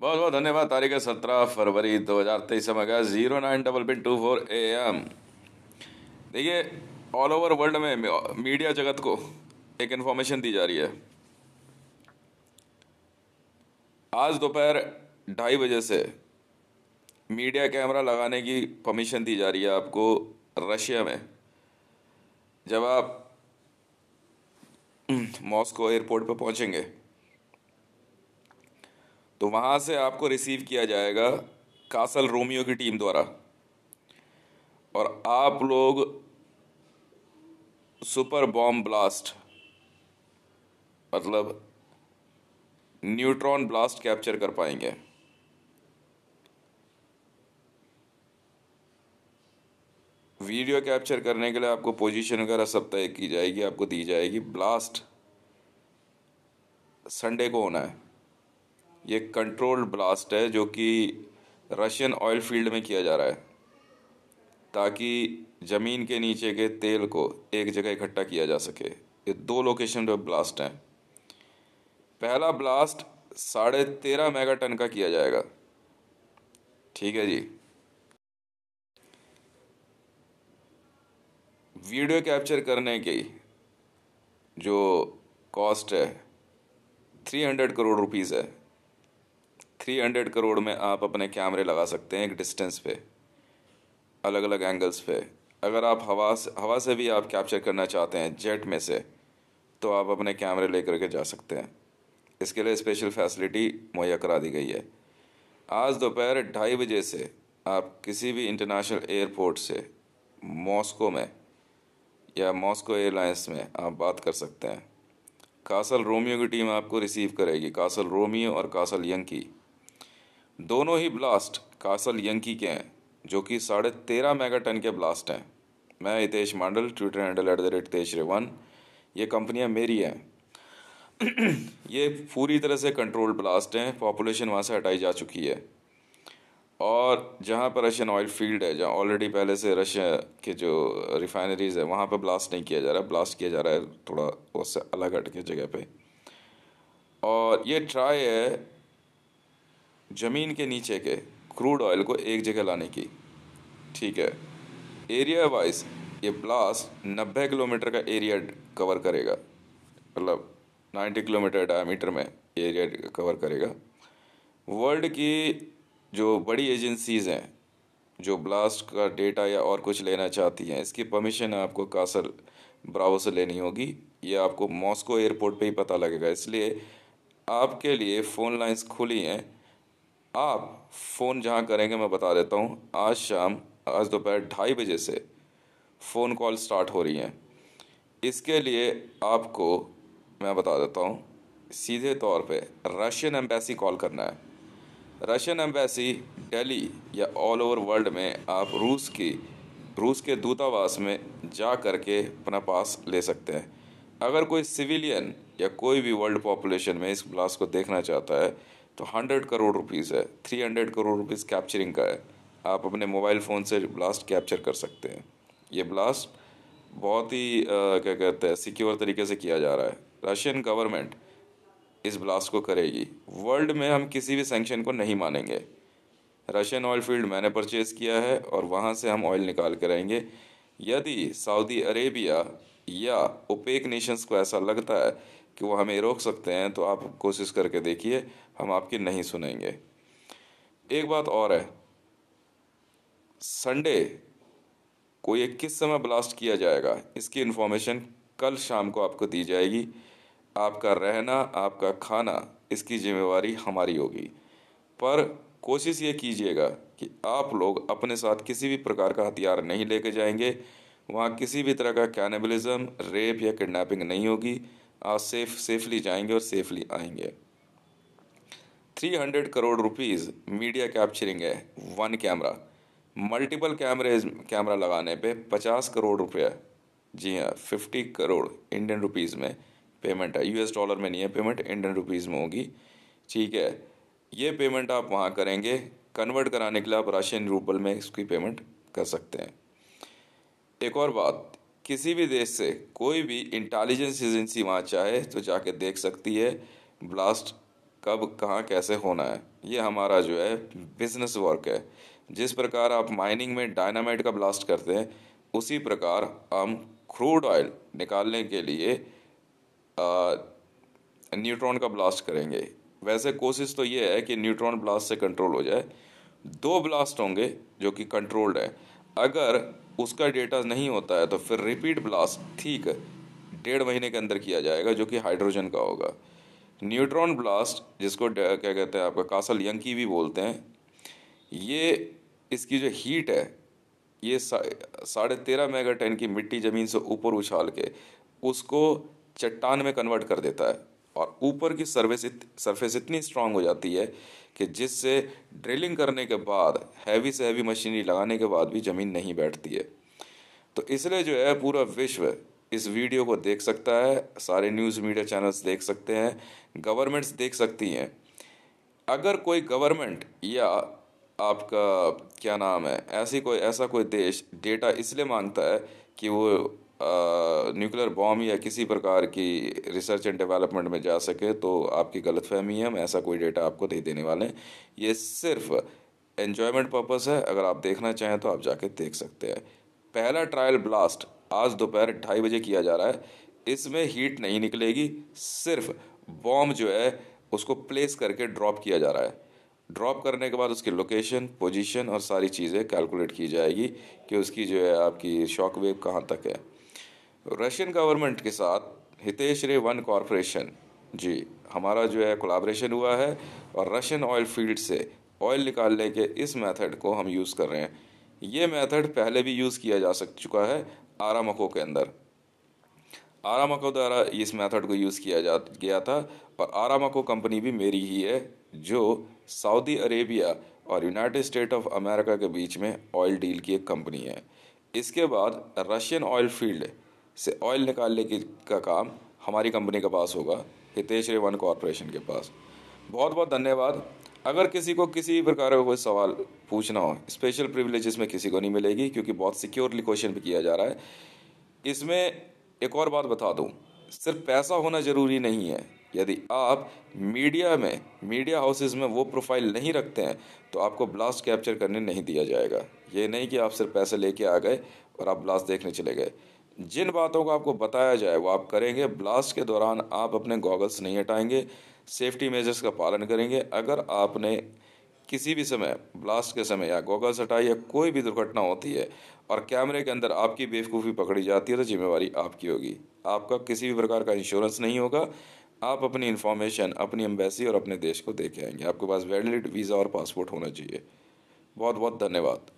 बहुत बहुत धन्यवाद तारीख है सत्रह फरवरी दो हज़ार तेईस समय का zero nine double pin two four A M देखिए ऑल ओवर वर्ल्ड में मीडिया जगत को एक इन्फॉर्मेशन दी जा रही है आज दोपहर ढाई बजे से मीडिया कैमरा लगाने की परमिशन दी जा रही है आपको रशिया में जब आप हम्म, मॉस्को एयरपोर्ट पर पहुंचेंगे तो वहाँ से आपको रिसीव किया जाएगा कासल रोमियो की टीम द्वारा और आप लोग सुपर बॉम्ब ब्लास्ट मतलब न्यूट्रॉन ब्लास्ट कैप्चर कर पाएंगे वीडियो कैप्चर करने के लिए आपको पोजीशन वगैरह सब तय की जाएगी आपको दी जाएगी ब्लास्ट संडे को होना है ये कंट्रोल ब्लास्ट है जो कि रशियन ऑयल फील्ड में किया जा रहा है ताकि ज़मीन के नीचे के तेल को एक जगह इकट्ठा किया जा सके ये दो लोकेशन पर ब्लास्ट हैं पहला ब्लास्ट साढ़े तेरह मेगा टन का किया जाएगा ठीक है जी वीडियो कैप्चर करने की जो कॉस्ट है थ्री हंड्रेड करोड़ रुपीज़ है थ्री हंड्रेड करोड़ में आप अपने कैमरे लगा सकते हैं एक डिस्टेंस पे अलग अलग एंगल्स पे अगर आप हवा से हवा से भी आप कैप्चर करना चाहते हैं जेट में से तो आप अपने कैमरे ले करके जा सकते हैं इसके लिए स्पेशल फैसिलिटी मुहैया करा दी गई है आज दोपहर ढाई बजे से आप किसी भी इंटरनेशनल एयरपोर्ट से मॉस्को में या मॉस्को एयरलाइंस में आप बात कर सकते हैं कासल रोमियो की टीम आपको रिसीव करेगी कासल रोमियो और कासल यंकी दोनों ही ब्लास्ट कासल यंकी के हैं जो कि साढ़े तेरह मेगा टन के ब्लास्ट हैं मैं Hitesh Mandal Twitter handle at the rate Hitesh रेवन ये कंपनियाँ मेरी हैं ये पूरी तरह से कंट्रोल ब्लास्ट हैं पॉपुलेशन वहाँ से हटाई जा चुकी है और जहाँ पर रशियन ऑयल फील्ड है जहाँ ऑलरेडी पहले से रशिया के जो रिफाइनरीज़ है वहाँ पर ब्लास्ट नहीं किया जा रहा है ब्लास्ट किया जा रहा है थोड़ा उससे अलग हट के जगह पे और ये ट्राई है ज़मीन के नीचे के क्रूड ऑयल को एक जगह लाने की ठीक है एरिया वाइज ये ब्लास्ट 90 किलोमीटर का एरिया कवर करेगा मतलब 90 किलोमीटर डायमीटर में एरिया कवर करेगा वर्ल्ड की जो बड़ी एजेंसीज़ हैं जो ब्लास्ट का डेटा या और कुछ लेना चाहती हैं इसकी परमिशन आपको कासर ब्रावो से लेनी होगी ये आपको मॉस्को एयरपोर्ट पे ही पता लगेगा इसलिए आपके लिए फ़ोन लाइंस खुली हैं आप फ़ोन जहाँ करेंगे मैं बता देता हूँ आज शाम आज दोपहर ढाई बजे से फ़ोन कॉल स्टार्ट हो रही हैं इसके लिए आपको मैं बता देता हूँ सीधे तौर पे रशियन एम्बेसी कॉल करना है रशियन एम्बेसी दिल्ली या ऑल ओवर वर्ल्ड में आप रूस की रूस के दूतावास में जा कर के अपना पास ले सकते हैं अगर कोई सिविलियन या कोई भी वर्ल्ड पॉपुलेशन में इस ब्लास्ट को देखना चाहता है तो हंड्रेड करोड़ रुपीज़ है three hundred crore rupees capturing का है आप अपने मोबाइल फ़ोन से ब्लास्ट कैप्चर कर सकते हैं ये ब्लास्ट बहुत ही आ, क्या कहते हैं सिक्योर तरीके से किया जा रहा है रशियन गवर्नमेंट इस ब्लास्ट को करेगी वर्ल्ड में हम किसी भी सेंक्शन को नहीं मानेंगे रशियन ऑयल फील्ड मैंने परचेज़ किया है और वहाँ से हम ऑयल निकाल कर आएंगे यदि सऊदी अरेबिया या ओपेक नेशंस को ऐसा लगता है कि वो हमें रोक सकते हैं तो आप कोशिश करके देखिए हम आपकी नहीं सुनेंगे एक बात और है संडे को ये किस समय ब्लास्ट किया जाएगा इसकी इन्फॉर्मेशन कल शाम को आपको दी जाएगी आपका रहना आपका खाना इसकी जिम्मेवारी हमारी होगी पर कोशिश ये कीजिएगा कि आप लोग अपने साथ किसी भी प्रकार का हथियार नहीं लेके जाएंगे वहाँ किसी भी तरह का कैनिबलिज्म रेप या किडनैपिंग नहीं होगी सेफ सेफली जाएंगे और सेफली आएंगे 300 करोड़ रुपीस मीडिया कैप्चरिंग है वन कैमरा मल्टीपल कैमरे कैमरा लगाने पे 50 करोड़ रुपया जी हाँ 50 करोड़ इंडियन रुपीस में पेमेंट है यूएस डॉलर में नहीं है पेमेंट इंडियन रुपीस में होगी ठीक है ये पेमेंट आप वहाँ करेंगे कन्वर्ट कराने के लिए आप रशियन रूपल में इसकी पेमेंट कर सकते हैं एक और बात किसी भी देश से कोई भी इंटेलिजेंस एजेंसी वहाँ चाहे तो जाके देख सकती है ब्लास्ट कब कहाँ कैसे होना है ये हमारा जो है बिजनेस वर्क है जिस प्रकार आप माइनिंग में डायनामाइट का ब्लास्ट करते हैं उसी प्रकार हम क्रूड ऑयल निकालने के लिए न्यूट्रॉन का ब्लास्ट करेंगे वैसे कोशिश तो ये है कि न्यूट्रॉन ब्लास्ट से कंट्रोल हो जाए दो ब्लास्ट होंगे जो कि कंट्रोल्ड है अगर उसका डेटा नहीं होता है तो फिर रिपीट ब्लास्ट ठीक डेढ़ महीने के अंदर किया जाएगा जो कि हाइड्रोजन का होगा न्यूट्रॉन ब्लास्ट जिसको क्या कहते हैं आपका कासल यंकी भी बोलते हैं ये इसकी जो हीट है ये साढ़े तेरह मेगा टन की मिट्टी ज़मीन से ऊपर उछाल के उसको चट्टान में कन्वर्ट कर देता है और ऊपर की सर्विस इत, सरफेस इतनी स्ट्रांग हो जाती है कि जिससे ड्रिलिंग करने के बाद हैवी से हैवी मशीनरी लगाने के बाद भी ज़मीन नहीं बैठती है तो इसलिए जो है पूरा विश्व इस वीडियो को देख सकता है सारे न्यूज़ मीडिया चैनल्स देख सकते हैं गवर्नमेंट्स देख सकती हैं अगर कोई गवर्नमेंट या आपका क्या नाम है ऐसी कोई ऐसा कोई देश डेटा इसलिए मांगता है कि वो न्यूक्लियर बॉम्ब या किसी प्रकार की रिसर्च एंड डेवलपमेंट में जा सके तो आपकी गलत फहमी है हम ऐसा कोई डेटा आपको नहीं दे देने वाले हैं ये सिर्फ एन्जॉयमेंट पर्पस है अगर आप देखना चाहें तो आप जाके देख सकते हैं पहला ट्रायल ब्लास्ट आज दोपहर ढाई बजे किया जा रहा है इसमें हीट नहीं निकलेगी सिर्फ बॉम्ब जो है उसको प्लेस करके ड्रॉप किया जा रहा है ड्रॉप करने के बाद उसकी लोकेशन पोजीशन और सारी चीज़ें कैलकुलेट की जाएगी कि उसकी जो है आपकी शॉक वेव कहाँ तक है रशियन गवर्नमेंट के साथ हितेश रे वन कॉरपोरेशन जी हमारा जो है कोलाब्रेशन हुआ है और रशियन ऑयल फील्ड से ऑयल निकालने के इस मेथड को हम यूज़ कर रहे हैं ये मेथड पहले भी यूज़ किया जा सक चुका है आरा मको के अंदर आरा मको द्वारा इस मेथड को यूज़ किया जा गया था और आरा मको कंपनी भी मेरी ही है जो सऊदी अरेबिया और यूनाइटेड स्टेट ऑफ अमेरिका के बीच में ऑयल डील की एक कंपनी है इसके बाद रशियन ऑयल फील्ड से ऑयल निकालने की का काम हमारी कंपनी के पास होगा हितेश रेवन कॉरपोरेशन के पास बहुत बहुत धन्यवाद अगर किसी को किसी प्रकार का कोई सवाल पूछना हो स्पेशल प्रिविलेज इसमें किसी को नहीं मिलेगी क्योंकि बहुत सिक्योरली क्वेश्चन भी किया जा रहा है इसमें एक और बात बता दूँ सिर्फ पैसा होना ज़रूरी नहीं है यदि आप मीडिया में मीडिया हाउसेस में वो प्रोफाइल नहीं रखते हैं तो आपको ब्लास्ट कैप्चर करने नहीं दिया जाएगा ये नहीं कि आप सिर्फ पैसे लेके आ गए और आप ब्लास्ट देखने चले गए जिन बातों को आपको बताया जाए वो आप करेंगे ब्लास्ट के दौरान आप अपने गॉगल्स नहीं हटाएंगे सेफ्टी मेजर्स का पालन करेंगे अगर आपने किसी भी समय ब्लास्ट के समय या गॉगल्स हटाए या कोई भी दुर्घटना होती है और कैमरे के अंदर आपकी बेवकूफ़ी पकड़ी जाती है तो जिम्मेवारी आपकी होगी आपका किसी भी प्रकार का इंश्योरेंस नहीं होगा आप अपनी इन्फॉर्मेशन अपनी एम्बेसी और अपने देश को दे के आएंगे आपके पास वैलिड वीज़ा और पासपोर्ट होना चाहिए बहुत बहुत धन्यवाद